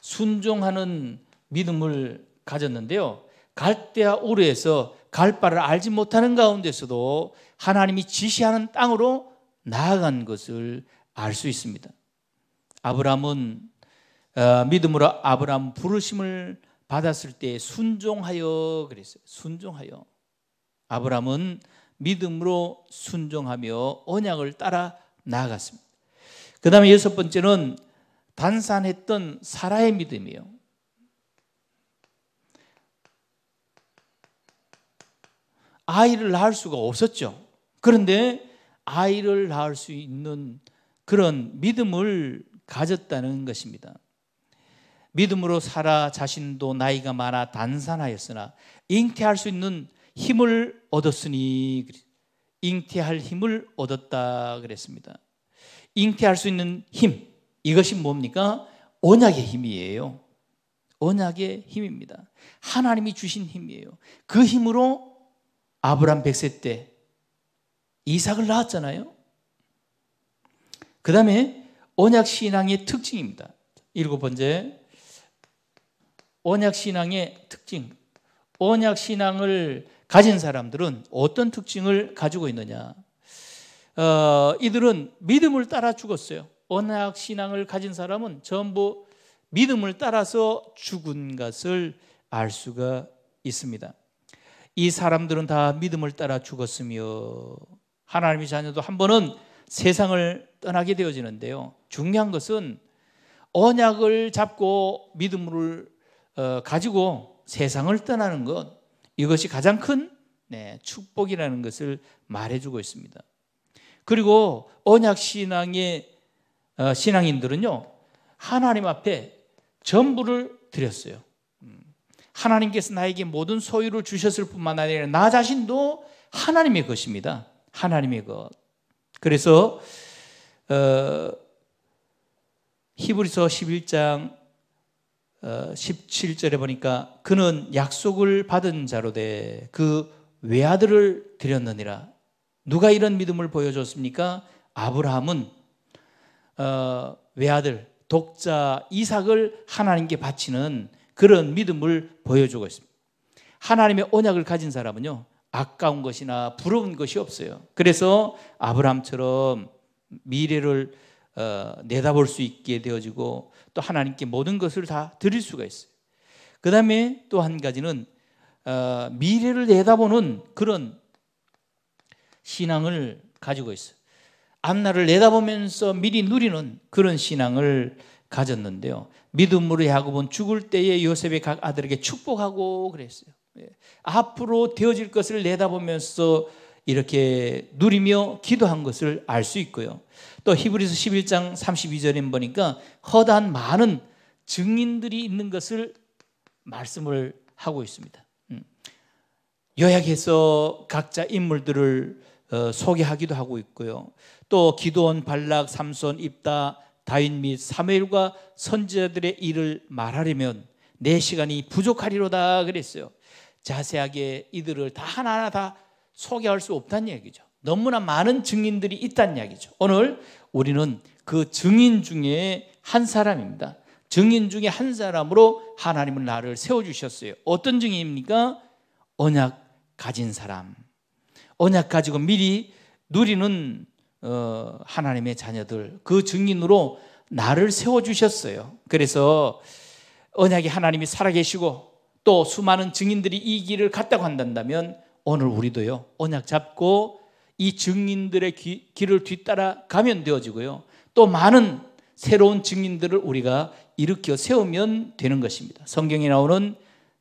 순종하는 믿음을 가졌는데요. 갈대아 우르에서 갈 바를 알지 못하는 가운데서도 하나님이 지시하는 땅으로 나아간 것을 알 수 있습니다. 아브라함은 어, 믿음으로 아브라함 부르심을 받았을 때 순종하여 그랬어요. 순종하여. 아브라함은 믿음으로 순종하며 언약을 따라 나아갔습니다. 그 다음에 여섯 번째는 단산했던 사라의 믿음이에요. 아이를 낳을 수가 없었죠. 그런데 아이를 낳을 수 있는 그런 믿음을 가졌다는 것입니다. 믿음으로 살아 자신도 나이가 많아 단산하였으나 잉태할 수 있는 힘을 얻었으니 잉태할 힘을 얻었다 그랬습니다. 잉태할 수 있는 힘 이것이 뭡니까? 언약의 힘이에요. 언약의 힘입니다. 하나님이 주신 힘이에요. 그 힘으로 아브람 백세 때 이삭을 낳았잖아요. 그 다음에 언약 신앙의 특징입니다. 일곱 번째 언약 신앙의 특징. 언약 신앙을 가진 사람들은 어떤 특징을 가지고 있느냐? 어, 이들은 믿음을 따라 죽었어요. 언약 신앙을 가진 사람은 전부 믿음을 따라서 죽은 것을 알 수가 있습니다. 이 사람들은 다 믿음을 따라 죽었으며 하나님의 자녀도 한 번은 세상을 떠나게 되어지는데요. 중요한 것은 언약을 잡고 믿음을 어, 가지고 세상을 떠나는 것 이것이 가장 큰 네, 축복이라는 것을 말해주고 있습니다. 그리고 언약 신앙의 어, 신앙인들은요 하나님 앞에 전부를 드렸어요. 음. 하나님께서 나에게 모든 소유를 주셨을 뿐만 아니라 나 자신도 하나님의 것입니다. 하나님의 것. 그래서 어, 히브리서 11장 17절에 어, 보니까 그는 약속을 받은 자로 돼그 외아들을 드렸느니라 누가 이런 믿음을 보여줬습니까? 아브라함은 어, 외아들 독자 이삭을 하나님께 바치는 그런 믿음을 보여주고 있습니다. 하나님의 언약을 가진 사람은요 아까운 것이나 부러운 것이 없어요. 그래서 아브라함처럼 미래를 어, 내다볼 수 있게 되어지고 또 하나님께 모든 것을 다 드릴 수가 있어요. 그 다음에 또 한 가지는 어, 미래를 내다보는 그런 신앙을 가지고 있어요. 앞날을 내다보면서 미리 누리는 그런 신앙을 가졌는데요. 믿음으로 야곱은 죽을 때에 요셉의 각 아들에게 축복하고 그랬어요. 예. 앞으로 되어질 것을 내다보면서 이렇게 누리며 기도한 것을 알 수 있고요. 또 히브리서 11장 32절에 보니까 허다한 많은 증인들이 있는 것을 말씀을 하고 있습니다. 음. 요약해서 각자 인물들을 어, 소개하기도 하고 있고요. 또 기도원, 발락, 삼손, 입다, 다윗 및 사무엘과 선지자들의 일을 말하려면 내 시간이 부족하리로다 그랬어요. 자세하게 이들을 다 하나하나 다 소개할 수 없다는 얘기죠. 너무나 많은 증인들이 있다는 이야기죠. 오늘 우리는 그 증인 중에 한 사람입니다. 증인 중에 한 사람으로 하나님은 나를 세워주셨어요. 어떤 증인입니까? 언약 가진 사람. 언약 가지고 미리 누리는 어, 하나님의 자녀들 그 증인으로 나를 세워 주셨어요. 그래서 언약의 하나님이 살아계시고 또 수많은 증인들이 이 길을 갔다고 한다면 오늘 우리도요 언약 잡고 이 증인들의 기, 길을 뒤따라 가면 되어지고요 또 많은 새로운 증인들을 우리가 일으켜 세우면 되는 것입니다. 성경에 나오는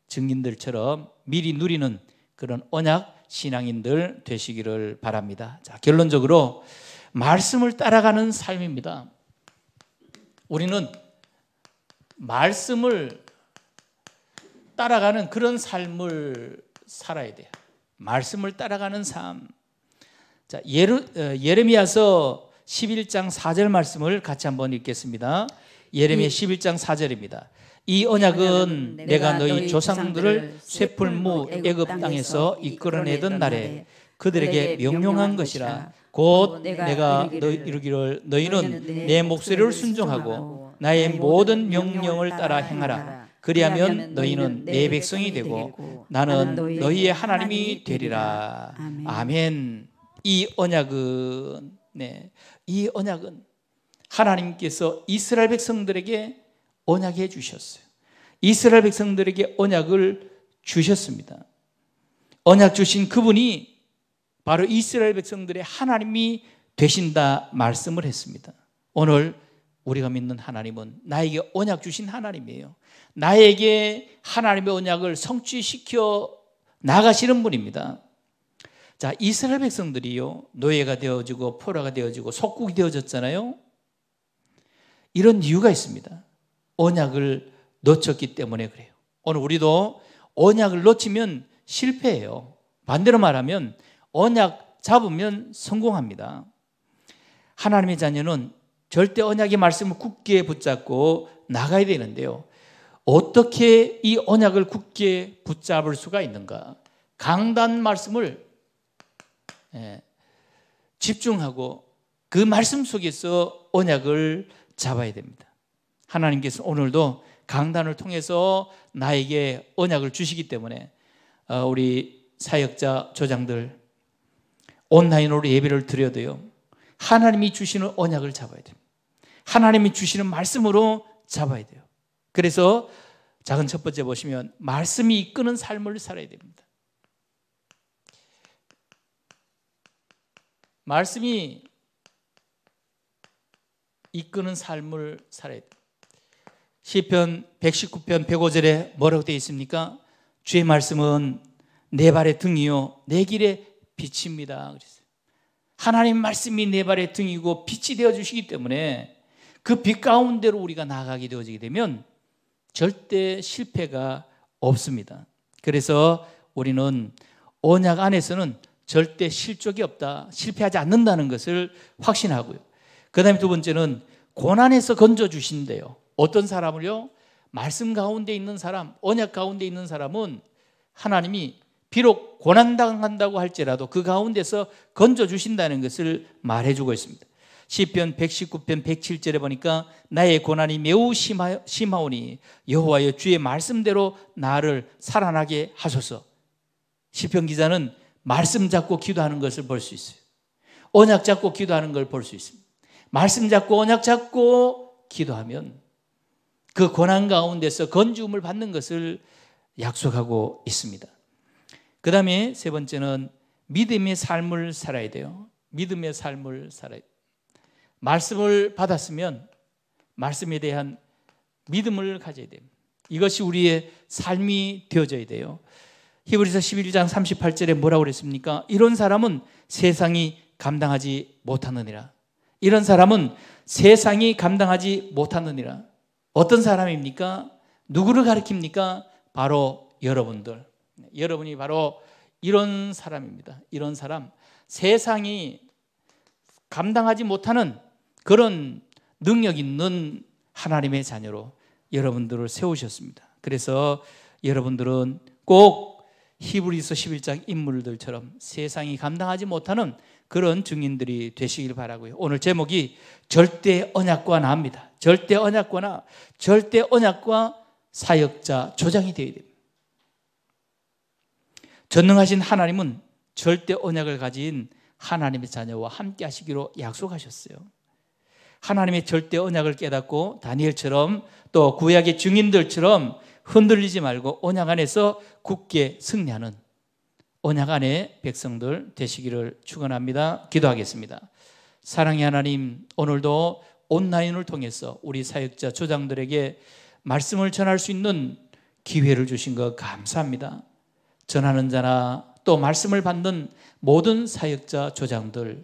증인들처럼 미리 누리는 그런 언약 신앙인들 되시기를 바랍니다. 자, 결론적으로 말씀을 따라가는 삶입니다. 우리는 말씀을 따라가는 그런 삶을 살아야 돼요. 말씀을 따라가는 삶. 자, 예르, 어, 예레미야서 11장 4절 말씀을 같이 한번 읽겠습니다. 예레미야 11장 예. 4절입니다. 이 언약은 내가 너희 조상들을 쇠풀무 애굽 땅에서 이끌어내던 날에 그들에게 명령한 것이라 곧 내가 너희 이르기를 너희는 내 목소리를 순종하고 나의 모든 명령을 따라 행하라 그리하면 너희는 내 백성이 되고 나는 너희의 하나님이 되리라 아멘 이 언약은 네. 이 언약은 하나님께서 이스라엘 백성들에게 언약해 주셨어요. 이스라엘 백성들에게 언약을 주셨습니다. 언약 주신 그분이 바로 이스라엘 백성들의 하나님이 되신다 말씀을 했습니다. 오늘 우리가 믿는 하나님은 나에게 언약 주신 하나님이에요. 나에게 하나님의 언약을 성취시켜 나가시는 분입니다. 자, 이스라엘 백성들이요. 노예가 되어지고 포로가 되어지고 속국이 되어졌잖아요. 이런 이유가 있습니다. 언약을 놓쳤기 때문에 그래요. 오늘 우리도 언약을 놓치면 실패해요. 반대로 말하면 언약 잡으면 성공합니다. 하나님의 자녀는 절대 언약의 말씀을 굳게 붙잡고 나가야 되는데요. 어떻게 이 언약을 굳게 붙잡을 수가 있는가? 강단 말씀을 예, 집중하고 그 말씀 속에서 언약을 잡아야 됩니다. 하나님께서 오늘도 강단을 통해서 나에게 언약을 주시기 때문에 어, 우리 사역자 조장들 온라인으로 예배를 드려도요. 하나님이 주시는 언약을 잡아야 됩니다. 하나님이 주시는 말씀으로 잡아야 돼요. 그래서 작은 첫 번째 보시면 말씀이 이끄는 삶을 살아야 됩니다. 말씀이 이끄는 삶을 살아야 됩니다. 시편 119편 105절에 뭐라고 되어 있습니까? 주의 말씀은 내 발의 등이요 내 길의 빛입니다. 하나님 말씀이 내 발의 등이고 빛이 되어 주시기 때문에 그 빛 가운데로 우리가 나아가게 되어지게 되면 절대 실패가 없습니다. 그래서 우리는 언약 안에서는 절대 실족이 없다. 실패하지 않는다는 것을 확신하고요. 그 다음에 두 번째는 고난에서 건져 주신대요. 어떤 사람을요? 말씀 가운데 있는 사람, 언약 가운데 있는 사람은 하나님이 비록 고난당한다고 할지라도 그 가운데서 건져주신다는 것을 말해주고 있습니다. 시편 119편 107절에 보니까 나의 고난이 매우 심하, 오니 여호와여 주의 말씀대로 나를 살아나게 하소서. 시편 기자는 말씀 잡고 기도하는 것을 볼 수 있어요. 언약 잡고 기도하는 걸 볼 수 있습니다. 말씀 잡고 언약 잡고 기도하면 그 고난 가운데서 건지움을 받는 것을 약속하고 있습니다. 그 다음에 세 번째는 믿음의 삶을 살아야 돼요. 믿음의 삶을 살아야 돼요. 말씀을 받았으면 말씀에 대한 믿음을 가져야 됩니 이것이 우리의 삶이 되어져야 돼요. 히브리서 11장 38절에 뭐라고 그랬습니까? 이런 사람은 세상이 감당하지 못하느니라. 이런 사람은 세상이 감당하지 못하느니라. 어떤 사람입니까? 누구를 가리킵니까? 바로 여러분들. 여러분이 바로 이런 사람입니다. 이런 사람. 세상이 감당하지 못하는 그런 능력 있는 하나님의 자녀로 여러분들을 세우셨습니다. 그래서 여러분들은 꼭 히브리서 11장 인물들처럼 세상이 감당하지 못하는 그런 증인들이 되시길 바라고요. 오늘 제목이 절대 언약과 나입니다. 절대 언약과 나, 절대 언약과 사역자 조장이 되어야 됩니다. 전능하신 하나님은 절대 언약을 가진 하나님의 자녀와 함께 하시기로 약속하셨어요. 하나님의 절대 언약을 깨닫고 다니엘처럼 또 구약의 증인들처럼 흔들리지 말고 언약 안에서 굳게 승리하는 언약 안에 백성들 되시기를 축원합니다. 기도하겠습니다. 사랑의 하나님, 오늘도 온라인을 통해서 우리 사역자 조장들에게 말씀을 전할 수 있는 기회를 주신 것 감사합니다. 전하는 자나 또 말씀을 받는 모든 사역자 조장들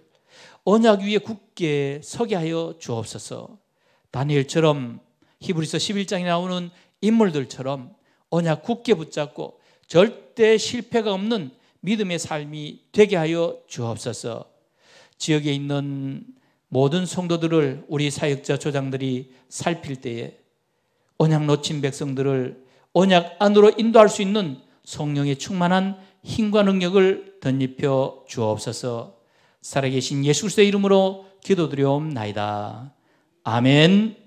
언약 위에 굳게 서게 하여 주옵소서. 다니엘처럼 히브리서 11장에 나오는 인물들처럼 언약 굳게 붙잡고 절대 실패가 없는 믿음의 삶이 되게 하여 주옵소서. 지역에 있는 모든 성도들을 우리 사역자 조장들이 살필 때에 언약 놓친 백성들을 언약 안으로 인도할 수 있는 성령의 충만한 힘과 능력을 덧입혀 주옵소서. 살아계신 예수 그의 이름으로 기도드려옵나이다. 아멘.